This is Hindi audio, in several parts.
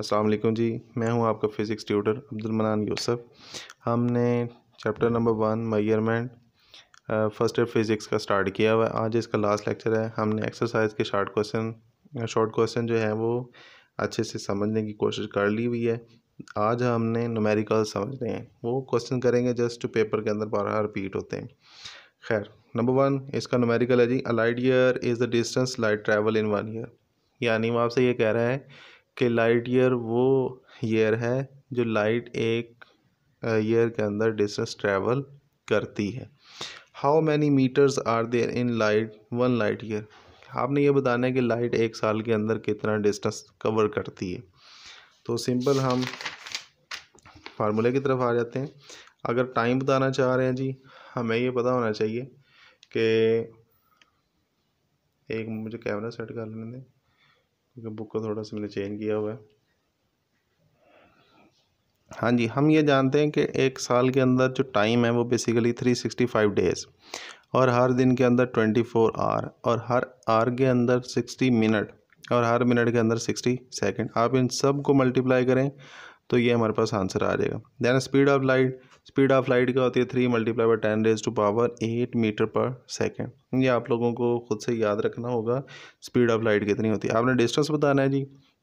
अस्सलाम जी मैं हूं आपका फ़िज़िक्स ट्यूटर अब्दुल मनान यूसुफ हमने chapter number one measurement first year physics का स्टार्ट किया हुआ है आज इसका लास्ट लेक्चर है हमने एक्सरसाइज के शार्ट क्वेश्चन शॉर्ट क्वेश्चन जो है वो अच्छे से समझने की कोशिश कर ली हुई है आज हमने नमेरिकल समझने हैं वो क्वेश्चन करेंगे जस्ट पेपर के अंदर बारह रिपीट होते हैं खैर नंबर वन इसका नुमेरिकल है जी a light year is the distance light travel in one year यानी वो आपसे ये कह रहा है कि लाइट ईयर वो ईयर है जो लाइट एक ईयर के अंदर डिस्टेंस ट्रैवल करती है how many meters are there in light one light year आपने ये बताना है कि लाइट एक साल के अंदर कितना डिस्टेंस कवर करती है तो सिंपल हम फार्मूले की तरफ आ जाते हैं अगर टाइम बताना चाह रहे हैं जी हमें ये पता होना चाहिए कि एक मुझे कैमरा सेट कर लेने दें क्योंकि बुक को थोड़ा सा मैंने चेंज किया हुआ है हाँ जी हम ये जानते हैं कि एक साल के अंदर जो टाइम है वो basically three sixty five days और हर दिन के अंदर ट्वेंटी फोर आर और हर आर के अंदर सिक्सटी मिनट और हर मिनट के अंदर सिक्सटी सेकेंड आप इन सब को मल्टीप्लाई करें तो ये हमारे पास आंसर आ जाएगा then speed of light speed of light क्या होती है three multiply by ten raise to power eight meter पर सेकेंड ये आप लोगों को खुद से याद रखना होगा स्पीड ऑफ लाइट कितनी होती है आपने डिस्टेंस बताना है जी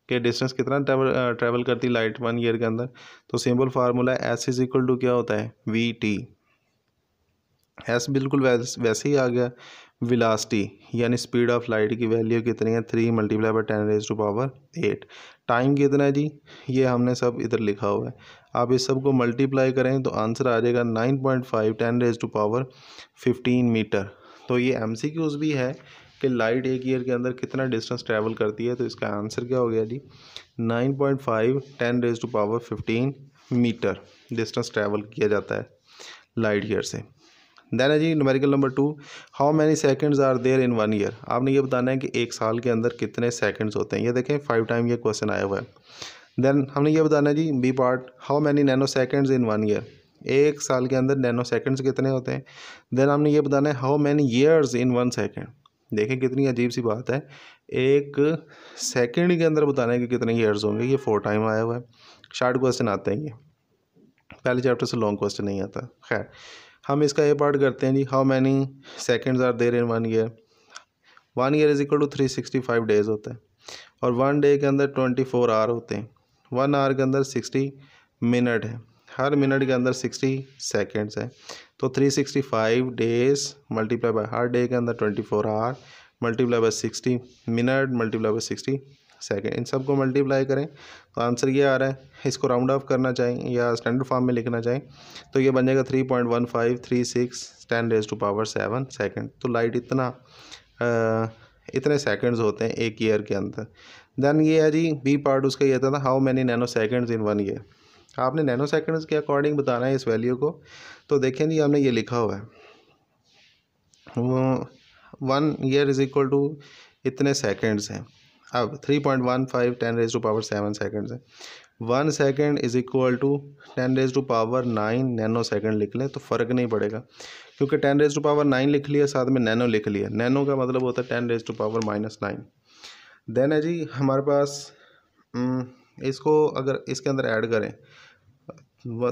कि डिस्टेंस कितना ट्रेवल ट्रेवल करती लाइट वन ईयर के अंदर तो simple formula s is equal to क्या होता है वी टी एस बिल्कुल वैसे, वैसे ही आ गया विलासिटी यानी स्पीड ऑफ लाइट की वैल्यू कितनी है three multiply by ten raise to power eight time कितना है जी ये हमने सब इधर लिखा हुआ है आप इस सब को मल्टीप्लाई करें तो आंसर आ जाएगा nine point five ten raise to power fifteen meter तो ये एम सी क्यूज़ भी है कि लाइट एक ईयर के अंदर कितना डिस्टेंस ट्रैवल करती है तो इसका आंसर क्या हो गया जी nine point five ten raise to power fifteen meter distance travel किया जाता है लाइट ईयर से देन है जी numerical number two how many seconds are there in one year आपने ये बताना है कि एक साल के अंदर कितने सेकेंड्स होते हैं ये देखें फाइव टाइम ये क्वेश्चन आया हुआ है देन हमने ये बताना है जी B part how many nanoseconds in one year एक साल के अंदर नैनो सेकेंड्स कितने होते हैं देन हमने ये बताना है how many years in one second देखें कितनी अजीब सी बात है एक सेकेंड के अंदर बताना है कि कितने ईयर्स होंगे ये फोर टाइम आया हुआ है शार्ट क्वेश्चन आते हैं ये पहले चैप्टर से लॉन्ग क्वेश्चन नहीं आता खैर हम इसका ये पार्ट करते हैं जी how many seconds are there in one year one year is equal to three sixty five days होता है और वन डे के अंदर ट्वेंटी फोर आवर होते हैं वन आवर के अंदर सिक्सटी मिनट है हर मिनट के अंदर सिक्सटी सेकेंड्स है तो three sixty five days multiply by हर डे के अंदर twenty four hour multiply by sixty minute multiply by sixty second इन सब को मल्टीप्लाई करें तो आंसर ये आ रहा है इसको राउंड ऑफ करना चाहें या स्टैंडर्ड फॉर्म में लिखना चाहें तो ये बन जाएगा three point one five three six ten raise to power seven second तो लाइट इतना आ, इतने सेकेंड्स होते हैं एक ईयर के अंदर देन ये है जी बी पार्ट उसका ये था how many nanoseconds in one year आपने नैनो सेकेंड्स के अकॉर्डिंग बताना है इस वैल्यू को तो देखें जी हमने ये लिखा हुआ है वो one year is equal to इतने सेकेंड्स हैं अब three point one five ten raise to power seven second है one second is equal to ten raise to power nine nanosecond लिख लें तो फ़र्क नहीं पड़ेगा क्योंकि ten raise to power nine लिख लिया साथ में नैनो लिख लिया नैनो का मतलब होता है ten raise to power minus nine then है जी हमारे पास हम्म, इसको अगर इसके अंदर ऐड करें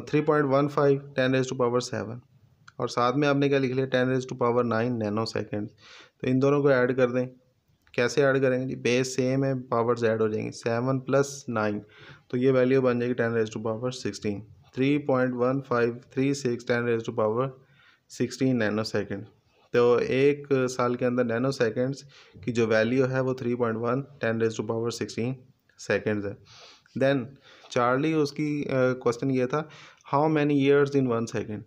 three point one five ten raise to power seven और साथ में आपने क्या लिख लिया ten raise to power nine nanosecond तो इन दोनों को ऐड कर दें कैसे ऐड करेंगे जी बेस सेम है पावर्स ऐड हो जाएंगी सेवन प्लस नाइन तो ये वैल्यू बन जाएगी ten raise to power sixteen three point one five three six ten raise to power sixteen nanosecond तो एक साल के अंदर नैनो सेकेंड्स की जो वैल्यू है वो three point one ten raise to power sixteen seconds है देन चार्ली उसकी क्वेश्चन ये था how many years in one second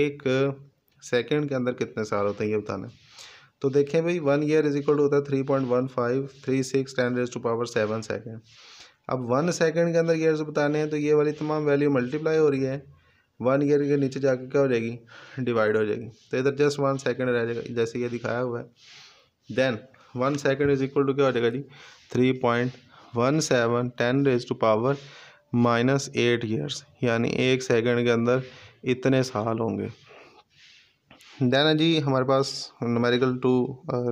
एक सेकेंड के अंदर कितने साल होते हैं ये बताना तो देखें भाई one year is equal to होता है three point one five three six ten raise to power seven second अब वन सेकेंड के अंदर ईयर्स बताने हैं तो ये वाली तमाम वैल्यू मल्टीप्लाई हो रही है वन ईयर के नीचे जाके क्या हो जाएगी डिवाइड हो जाएगी तो इधर जस्ट वन सेकेंड रह जाएगा जैसे ये दिखाया हुआ है then one second is equal to क्या हो जाएगा जी three point one seven ten raise to power minus eight years यानी एक सेकेंड के अंदर इतने साल होंगे देना जी हमारे पास numerical two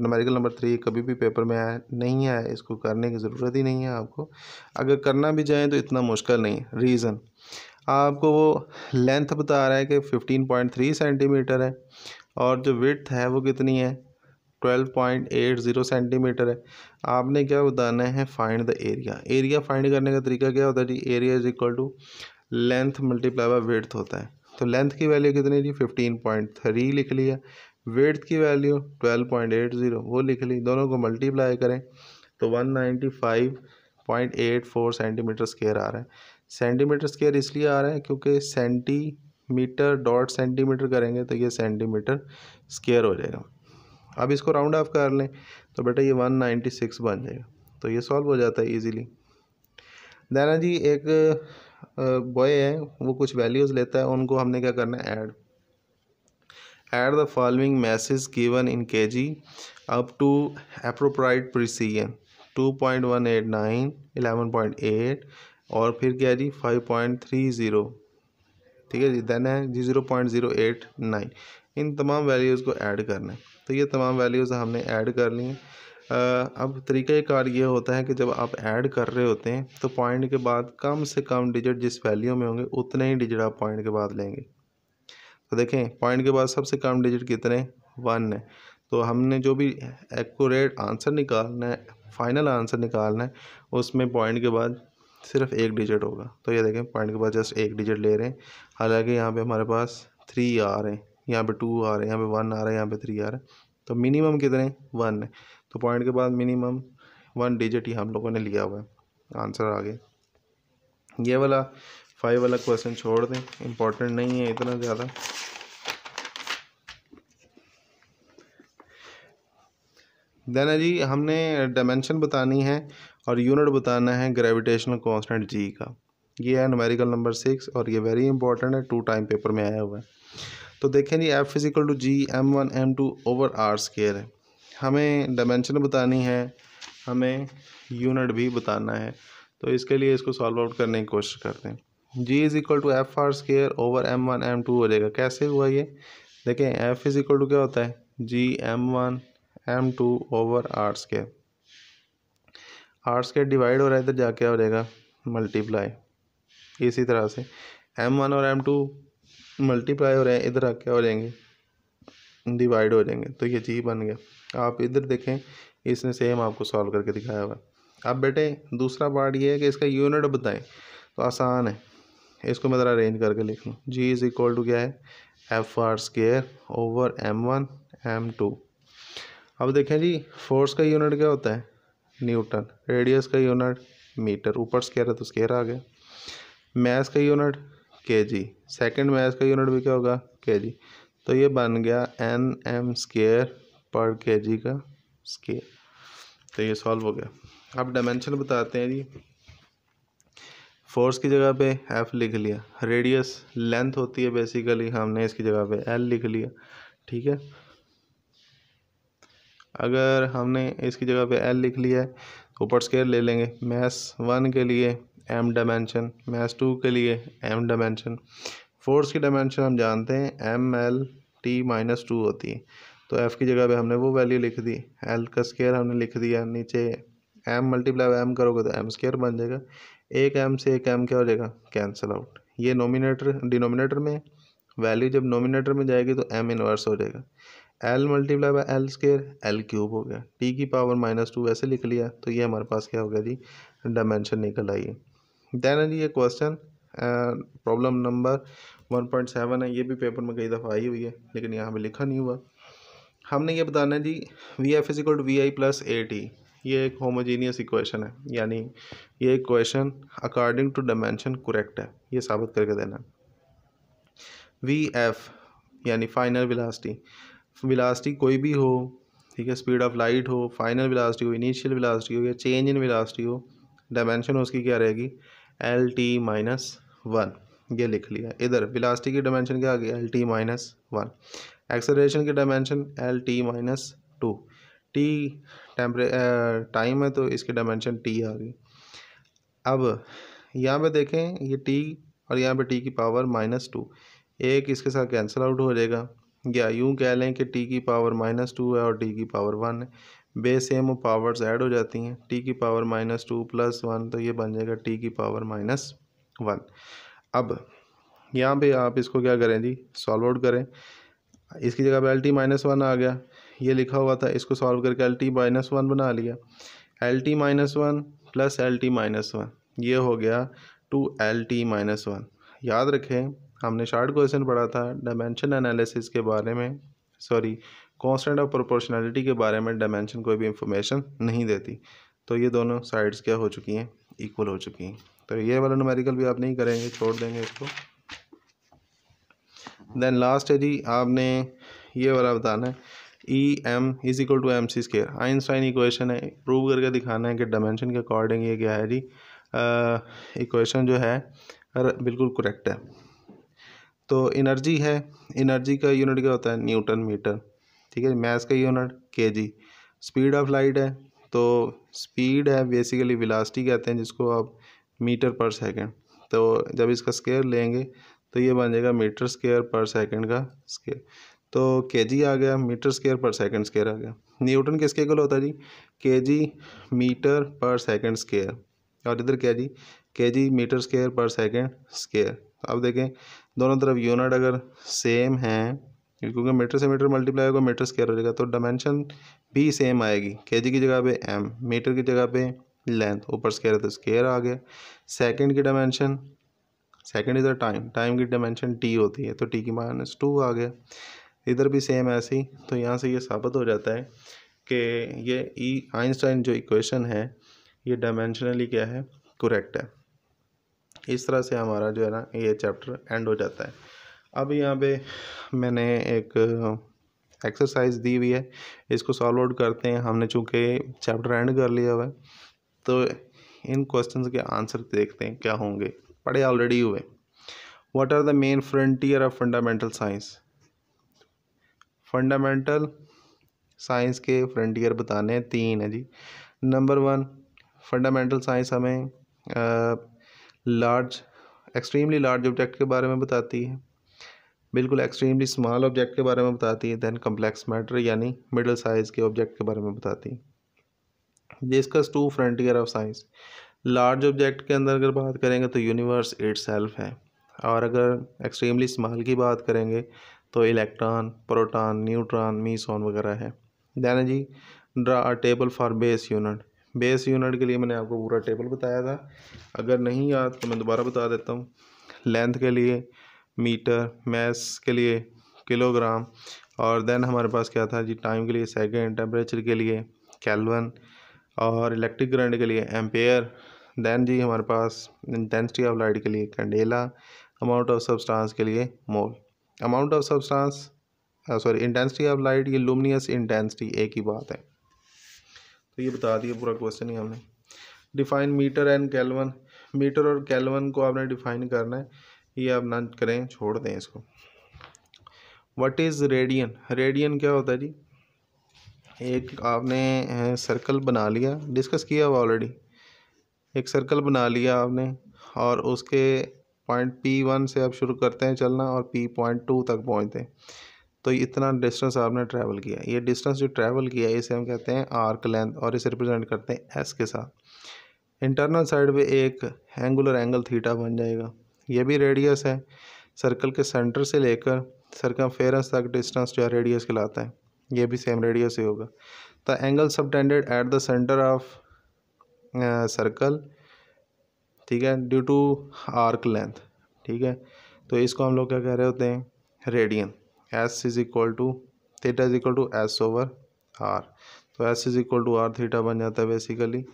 numerical number three कभी भी पेपर में आया नहीं आया इसको करने की ज़रूरत ही नहीं है आपको अगर करना भी चाहें तो इतना मुश्किल नहीं रीज़न आपको वो लेंथ बता रहा है कि फिफ्टीन पॉइंट थ्री सेंटीमीटर है और जो विथ है वो कितनी है twelve point eight zero centimetre है आपने क्या बताना है find the area area find करने का तरीका क्या होता है जी area is equal to length multiply by with होता है तो लेंथ की वैल्यू कितनी थी फिफ्टीन पॉइंट थ्री लिख लिया वेट की value twelve point eight zero वो लिख ली दोनों को मल्टीप्लाई करें तो one ninety five point eight four centimetre square आ रहा है सेंटीमीटर स्केयर इसलिए आ रहा है क्योंकि सेंटीमीटर डॉट सेंटीमीटर करेंगे तो ये सेंटीमीटर स्केयर हो जाएगा अब इसको राउंड ऑफ कर लें तो बेटा ये वन नाइन्टी सिक्स बन जाएगा तो ये सॉल्व हो जाता है ईजीली देना जी एक बॉय है वो कुछ वैल्यूज़ लेता है उनको हमने क्या करना है add add the following masses given in K G up to appropriate precision two point one eight nine eleven point eight और फिर क्या है जी फाइव पॉइंट थ्री ज़ीरो ठीक है जी देन है जी zero point zero eight nine इन तमाम वैल्यूज़ को ऐड करना है तो ये तमाम वैल्यूज़ हमने ऐड कर ली हैं अब तरीक़ाकार ये होता है कि जब आप ऐड कर रहे होते हैं तो पॉइंट के बाद कम से कम डिजिट जिस वैल्यू में होंगे उतने ही डिजिट आप पॉइंट के बाद लेंगे तो देखें पॉइंट के बाद सबसे कम डिजिट कितने वन है तो हमने जो भी एक्यूरेट आंसर निकालना है फाइनल आंसर निकालना है उसमें पॉइंट के बाद सिर्फ एक डिजिट होगा तो ये देखें पॉइंट के बाद जस्ट एक डिजिट ले रहे हैं हालांकि यहाँ पे हमारे पास थ्री आ रहे हैं यहाँ पे टू आ रहे हैं यहाँ पे वन आ रहा है यहाँ पे थ्री आ रहा है तो मिनिमम कितने वन है तो पॉइंट के बाद मिनिमम वन डिजिट ही हम लोगों ने लिया हुआ है आंसर आगे ये वाला फाइव वाला क्वेश्चन छोड़ दें इम्पोर्टेंट नहीं है इतना ज़्यादा देन जी हमने डायमेंशन बतानी है और यूनिट बताना है ग्रेविटेशनल कांस्टेंट जी का ये है नमेरिकल नंबर सिक्स और ये वेरी इंपॉर्टेंट है टू टाइम पेपर में आया हुआ है तो देखें जी F physical to G M one M two over R square है हमें डायमेंशन बतानी है हमें यूनिट भी बताना है तो इसके लिए इसको सॉल्व आउट करने की कोशिश करते हैं G is equal to F R square over M one M two हो जाएगा कैसे हुआ ये देखें एफ इज़ इक्वल टू क्या होता है जी M one M two over R square R square divide हो रहा है इधर जाके हो जाएगा मल्टीप्लाई इसी तरह से एम वन और एम टू मल्टीप्लाई हो रहे हैं इधर आके हो जाएंगे डिवाइड हो जाएंगे तो ये जी बन गया आप इधर देखें इसने सेम आपको सॉल्व करके दिखाया हुआ अब बेटे दूसरा पार्ट ये है कि इसका यूनिट बताएं तो आसान है इसको मैं ज़रा अरेंज करके लिख लूँ जी इज़ इक्वल टू क्या है F R square over M one M two अब देखें जी फोर्स का यूनिट क्या होता है न्यूटन रेडियस का यूनिट मीटर ऊपर स्केयर है तो स्केयर आ गया मैथ का unit K G second mass का यूनिट भी क्या होगा के जी तो ये बन गया एन एम स्केयर पर के जी का स्केल तो ये सॉल्व हो गया अब डायमेंशन बताते हैं जी फोर्स की जगह पे एफ लिख लिया रेडियस लेंथ होती है बेसिकली हमने इसकी जगह पे एल लिख लिया ठीक है अगर हमने इसकी जगह पे एल लिख लिया है तो ऊपर स्केल ले लेंगे मैथ्स वन के लिए एम डायमेंशन मैथ्स टू के लिए एम डायमेंशन फोर्स की डायमेंशन हम जानते हैं M L T minus two होती है तो एफ़ की जगह पे हमने वो वैल्यू लिख दी एल का स्केयर हमने लिख दिया नीचे एम मल्टीप्लाई बाय एम करोगे तो एम स्केयर बन जाएगा एक एम से एक एम क्या हो जाएगा कैंसिल आउट ये नोमिनेटर डिनोमिनेटर में वैल्यू जब नोमिनेटर में जाएगी तो एम इनवर्स हो जाएगा L multiply by L square L cube हो गया टी की पावर माइनस टू वैसे लिख लिया तो ये हमारे पास क्या हो गया जी डायमेंशन निकल आई है देन जी ये question problem number one point seven है ये भी पेपर में कई दफ़ा आई हुई है लेकिन यहाँ पर लिखा नहीं हुआ हमने ये बताना है जी V F is equal to V I plus A T ये एक होमोजीनियस इक्वेशन है यानी ये equation according to dimension correct है ये साबित करके देना वी एफ यानी फाइनल विलासिटी विलासिटी कोई भी हो ठीक है स्पीड ऑफ लाइट हो फाइनल विलासिटी हो इनिशियल विलासिटी हो या चेंज इन विलासिटी हो डायमेंशन उसकी क्या रहेगी एल टी माइनस वन ये लिख लिया इधर विलासिटी की डायमेंशन क्या आ गई L T minus one acceleration की dimension L T minus two T टेम्परे टाइम है तो इसकी डायमेंशन टी आ गई अब यहाँ पे देखें ये टी और यहाँ पे टी की पावर माइनस टू एक इसके साथ कैंसिल आउट हो जाएगा या यूँ कह लें कि टी की पावर माइनस टू है और टी की पावर वन है बे सेम पावर्स ऐड हो जाती हैं टी की power minus two plus one तो ये बन जाएगा टी की पावर माइनस वन अब यहाँ पे आप इसको क्या करें जी सॉल्व आउट करें इसकी जगह एल टी माइनस वन आ गया ये लिखा हुआ था इसको सॉल्व करके एल टी माइनस वन बना लिया L T minus one plus L T minus one ये हो गया two L T minus one याद रखें हमने शार्ट क्वेश्चन पढ़ा था डायमेंशन एनालिसिस के बारे में सॉरी कॉन्सटेंट ऑफ प्रोपोर्शनैलिटी के बारे में डायमेंशन कोई भी इंफॉर्मेशन नहीं देती तो ये दोनों साइड्स क्या हो चुकी हैं इक्वल हो चुकी हैं तो ये वाला न्यूमेरिकल भी आप नहीं करेंगे छोड़ देंगे इसको देन लास्ट है जी आपने ये वाला बताना है E M is equal to M C square Einstein equation है प्रूव करके दिखाना है कि डायमेंशन के अकॉर्डिंग ये क्या है जी इक्वेशन जो है बिल्कुल करेक्ट है तो एनर्जी है एनर्जी का यूनिट क्या होता है न्यूटन मीटर ठीक है मैथ्स का unit K ji speed of light है तो स्पीड है बेसिकली विलासिटी कहते हैं जिसको आप मीटर पर सेकेंड तो जब इसका स्केयर लेंगे तो ये बन जाएगा मीटर स्केयर पर सेकेंड का स्केयर तो के जी आ गया मीटर स्केयर पर सेकेंड स्केयर आ गया न्यूटन किसके इक्वल होता है जी के जी मीटर पर सेकेंड स्केयर और इधर क्या जी के जी मीटर स्केयर पर सेकेंड स्केयर अब देखें दोनों तरफ यूनिट अगर सेम हैं क्योंकि मीटर से मीटर मल्टीप्लाई होगा मीटर स्केयर हो जाएगा तो डायमेंशन भी सेम आएगी के जी की जगह पे एम मीटर की जगह पे लेंथ ऊपर स्केयर है तो स्केयर आ गया सेकेंड की dimension second is time time की डायमेंशन टी होती है तो टी की माइनस टू आ गया इधर भी सेम ऐसी तो यहाँ से ये साबित हो जाता है कि ये ई e, आइंस्टाइन जो इक्वेशन है ये डायमेंशनली क्या है करेक्ट है इस तरह से हमारा जो है ना ये चैप्टर एंड हो जाता है अब यहाँ पे मैंने एक एक्सरसाइज दी हुई है इसको सॉल्व आउट करते हैं हमने चूँकि चैप्टर एंड कर लिया हुआ है तो इन क्वेश्चन के आंसर देखते हैं क्या होंगे पढ़े ऑलरेडी हुए what are the main frontier of fundamental science fundamental science के फ्रंटियर बताने हैं तीन है जी नंबर वन फंडामेंटल साइंस हमें लार्ज एक्सट्रीमली लार्ज ऑब्जेक्ट के बारे में बताती है बिल्कुल एक्सट्रीमली स्मॉल ऑब्जेक्ट के बारे में बताती है देन कम्प्लेक्स मैटर यानी मिडल साइज़ के ऑब्जेक्ट के बारे में बताती है जिसका two frontier of science large object के अंदर अगर बात करेंगे तो यूनिवर्स इट है और अगर एक्सट्रीमली स्मॉल की बात करेंगे तो इलेक्ट्रॉन प्रोटॉन न्यूट्रॉन मीसोन वगैरह है दैन जी draw a table for base unit base unit के लिए मैंने आपको पूरा टेबल बताया था अगर नहीं याद तो मैं दोबारा बता देता हूँ लेंथ के लिए मीटर मैस के लिए किलोग्राम और देन हमारे पास क्या था जी टाइम के लिए सेकेंड टेम्परेचर के लिए कैलवन और इलेक्ट्रिक ग्रंट के लिए एम्पेयर देन जी हमारे पास इंटेंसिटी ऑफ लाइट के लिए कैंडेला अमाउंट ऑफ सब्सटेंस के लिए mole amount of substance sorry intensity of light ये लुमिनियस इंटेंसिटी एक ही बात है तो ये बता दिया पूरा क्वेश्चन ही हमने define metre and kelvin metre और कैलवन को आपने डिफाइन करना है ये आप ना करें छोड़ दें इसको वट इज़ रेडियन रेडियन क्या होता है जी एक आपने सर्कल uh, बना लिया डिस्कस किया हुआ ऑलरेडी एक सर्कल बना लिया आपने और उसके पॉइंट पी वन से आप शुरू करते हैं चलना और पी पॉइंट टू तक पहुँचते हैं तो इतना डिस्टेंस आपने ट्रैवल किया ये डिस्टेंस जो ट्रैवल किया इसे हम कहते हैं आर्क लेंथ और इसे रिप्रेजेंट करते हैं एस के साथ इंटरनल साइड पे एक एंगुलर एंगल थीटा बन जाएगा ये भी रेडियस है सर्कल के सेंटर से लेकर सर्कम फेरस तक डिस्टेंस जो है रेडियस कहलाता है ये भी सेम रेडियस ही होगा the angle subtended at the centre of circle ठीक है ड्यू टू आर्क लेंथ ठीक है तो इसको हम लोग क्या कह रहे होते हैं radian S is equal to theta is equal to S over R तो S is equal to R theta बन जाता है बेसिकली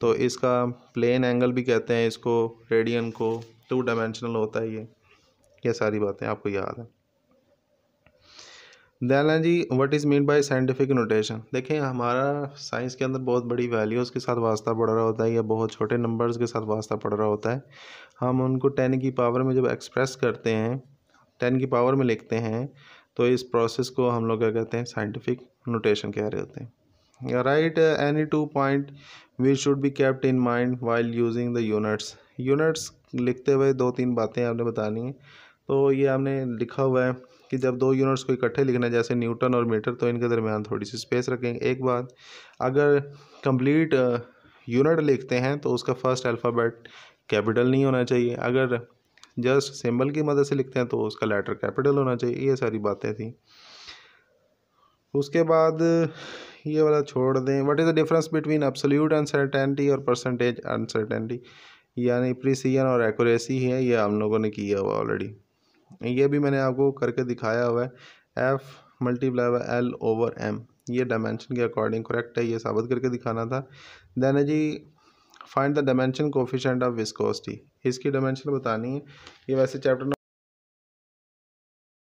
तो इसका प्लेन एंगल भी कहते हैं इसको रेडियन को टू डायमेंशनल होता है ये ये सारी बातें आपको याद है Dayala ji what is mean by scientific notation देखें हमारा साइंस के अंदर बहुत बड़ी वैल्यूज़ के साथ वास्ता पड़ रहा होता है या बहुत छोटे नंबर्स के साथ वास्ता पड़ रहा होता है हम उनको टेन की पावर में जब एक्सप्रेस करते हैं टेन की पावर में लिखते हैं तो इस प्रोसेस को हम लोग क्या कहते हैं साइंटिफिक नोटेशन कह रहे होते हैं right any two point we should be kept in mind while using the units units लिखते हुए दो तीन बातें आपने बतानी हैं तो ये आपने लिखा हुआ है कि जब दो यूनिट्स को इकट्ठे लिखना है जैसे न्यूटन और मीटर तो इनके दरमियान थोड़ी सी स्पेस रखेंगे एक बात अगर कंप्लीट यूनिट लिखते हैं तो उसका फर्स्ट अल्फ़ाबेट कैपिटल नहीं होना चाहिए अगर जस्ट सिंबल की मदद से लिखते हैं तो उसका लेटर कैपिटल होना चाहिए ये सारी बातें थी उसके बाद ये वाला छोड़ दें what is the difference between absolute uncertainty और परसेंटेज अनसर्टेनिटी यानी प्रिसीजन और एक्यूरेसी है ये हम लोगों ने किया हुआ ऑलरेडी ये भी मैंने आपको करके दिखाया हुआ है F multiply by L over M ये डायमेंशन के अकॉर्डिंग करेक्ट है ये साबित करके दिखाना था देन है जी find the dimension coefficient of viscosity इसकी डायमेंशन बतानी है ये वैसे चैप्टर